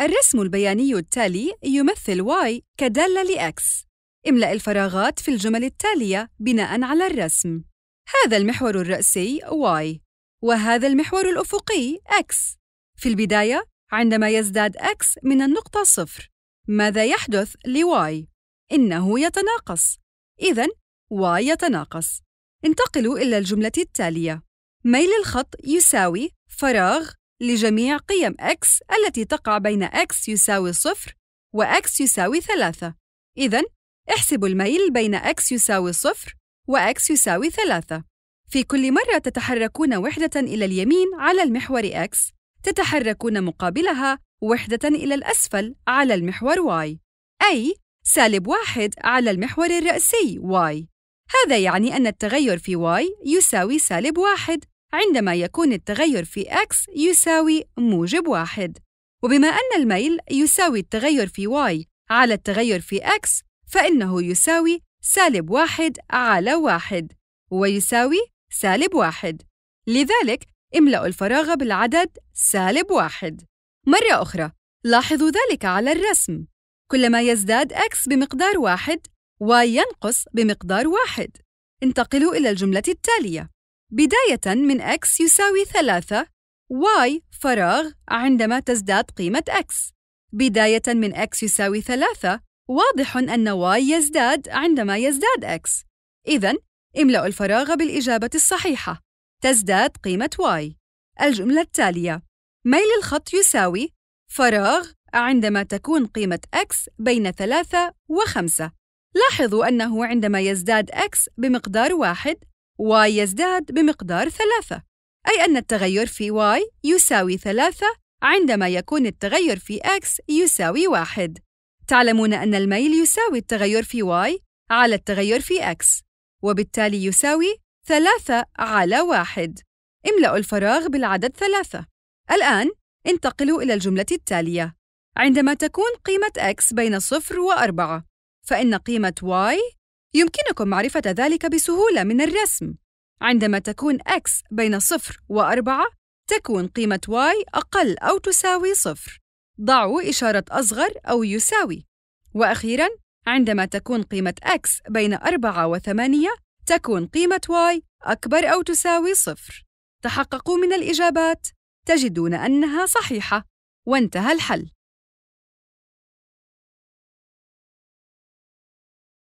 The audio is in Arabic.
الرسم البياني التالي يمثل y كدالة لx. املأ الفراغات في الجمل التالية بناءً على الرسم. هذا المحور الرأسي y، وهذا المحور الأفقي x. في البداية، عندما يزداد x من النقطة صفر، ماذا يحدث لـ y؟ إنه يتناقص. إذا y يتناقص. انتقلوا إلى الجملة التالية. ميل الخط يساوي فراغ لجميع قيم x التي تقع بين x يساوي صفر و x يساوي ثلاثة إذن احسبوا الميل بين x يساوي صفر و x يساوي ثلاثة في كل مرة تتحركون وحدة إلى اليمين على المحور x تتحركون مقابلها وحدة إلى الأسفل على المحور y أي سالب واحد على المحور الرأسي y هذا يعني أن التغير في y يساوي سالب واحد عندما يكون التغير في x يساوي موجب واحد وبما أن الميل يساوي التغير في y على التغير في x فإنه يساوي سالب واحد على واحد ويساوي سالب واحد لذلك املأوا الفراغ بالعدد سالب واحد مرة أخرى لاحظوا ذلك على الرسم كلما يزداد x بمقدار واحد y ينقص بمقدار واحد انتقلوا إلى الجملة التالية بداية من x يساوي 3 y فراغ عندما تزداد قيمة x بداية من x يساوي 3 واضح أن y يزداد عندما يزداد x إذا املأ الفراغ بالإجابة الصحيحة تزداد قيمة y الجملة التالية ميل الخط يساوي فراغ عندما تكون قيمة x بين 3 و 5 لاحظوا أنه عندما يزداد x بمقدار واحد y يزداد بمقدار ثلاثة أي أن التغير في y يساوي ثلاثة عندما يكون التغير في x يساوي واحد تعلمون أن الميل يساوي التغير في y على التغير في x وبالتالي يساوي ثلاثة على واحد املأوا الفراغ بالعدد ثلاثة الآن انتقلوا إلى الجملة التالية عندما تكون قيمة x بين صفر وأربعة فإن قيمة y يمكنكم معرفة ذلك بسهولة من الرسم عندما تكون x بين صفر وأربعة تكون قيمة y أقل أو تساوي صفر ضعوا إشارة أصغر أو يساوي وأخيراً عندما تكون قيمة x بين أربعة وثمانية تكون قيمة y أكبر أو تساوي صفر تحققوا من الإجابات تجدون أنها صحيحة وانتهى الحل